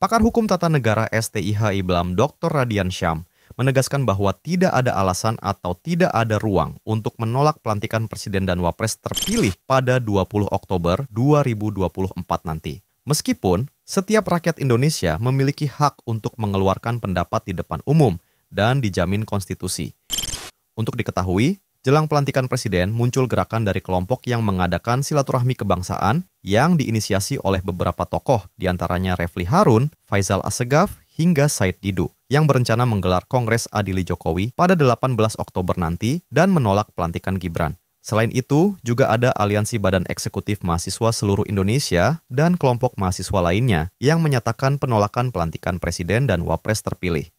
Pakar Hukum Tata Negara STIHI Iblam Dr. Radian Syam menegaskan bahwa tidak ada alasan atau tidak ada ruang untuk menolak pelantikan Presiden dan Wapres terpilih pada 20 Oktober 2024 nanti. Meskipun setiap rakyat Indonesia memiliki hak untuk mengeluarkan pendapat di depan umum dan dijamin konstitusi. Untuk diketahui, Jelang pelantikan presiden, muncul gerakan dari kelompok yang mengadakan silaturahmi kebangsaan yang diinisiasi oleh beberapa tokoh, diantaranya Refli Harun, Faisal Assegaf, hingga Said Didu, yang berencana menggelar Kongres Adili Jokowi pada 18 Oktober nanti dan menolak pelantikan Gibran. Selain itu, juga ada Aliansi Badan Eksekutif Mahasiswa Seluruh Indonesia dan kelompok mahasiswa lainnya yang menyatakan penolakan pelantikan presiden dan wapres terpilih.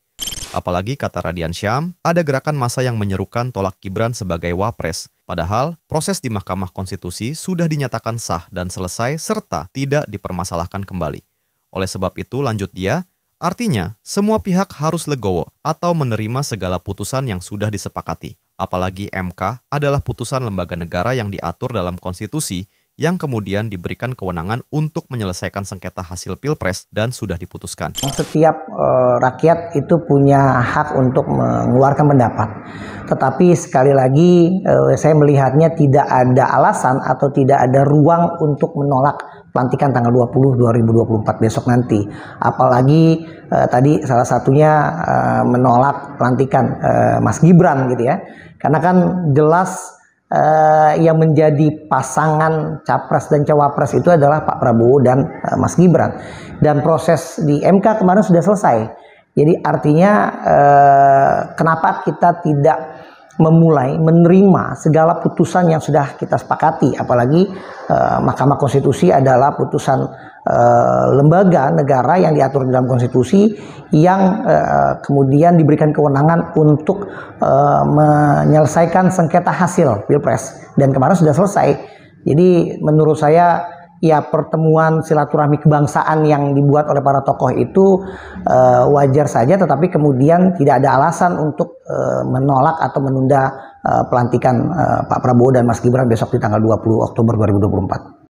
Apalagi kata Radian Syam, ada gerakan massa yang menyerukan tolak Gibran sebagai wapres. Padahal, proses di Mahkamah Konstitusi sudah dinyatakan sah dan selesai serta tidak dipermasalahkan kembali. Oleh sebab itu, lanjut dia, artinya semua pihak harus legowo atau menerima segala putusan yang sudah disepakati. Apalagi MK adalah putusan lembaga negara yang diatur dalam konstitusi yang kemudian diberikan kewenangan untuk menyelesaikan sengketa hasil pilpres dan sudah diputuskan. Setiap e, rakyat itu punya hak untuk mengeluarkan pendapat, tetapi sekali lagi e, saya melihatnya tidak ada alasan atau tidak ada ruang untuk menolak pelantikan tanggal 20 2024 besok nanti. Apalagi eh, tadi salah satunya menolak pelantikan Mas Gibran gitu ya. Karena kan jelas Eh, yang menjadi pasangan capres dan cawapres itu adalah Pak Prabowo dan uh, Mas Gibran. Dan proses di MK kemarin sudah selesai. Jadi artinya uh, kenapa kita tidak memulai menerima segala putusan yang sudah kita sepakati apalagi eh, Mahkamah Konstitusi adalah putusan eh, lembaga negara yang diatur dalam konstitusi yang eh, kemudian diberikan kewenangan untuk eh, menyelesaikan sengketa hasil Pilpres dan kemarin sudah selesai. Jadi menurut saya ya pertemuan silaturahmi kebangsaan yang dibuat oleh para tokoh itu uh, wajar saja tetapi kemudian tidak ada alasan untuk uh, menolak atau menunda uh, pelantikan uh, Pak Prabowo dan Mas Gibran besok di tanggal 20 Oktober 2024.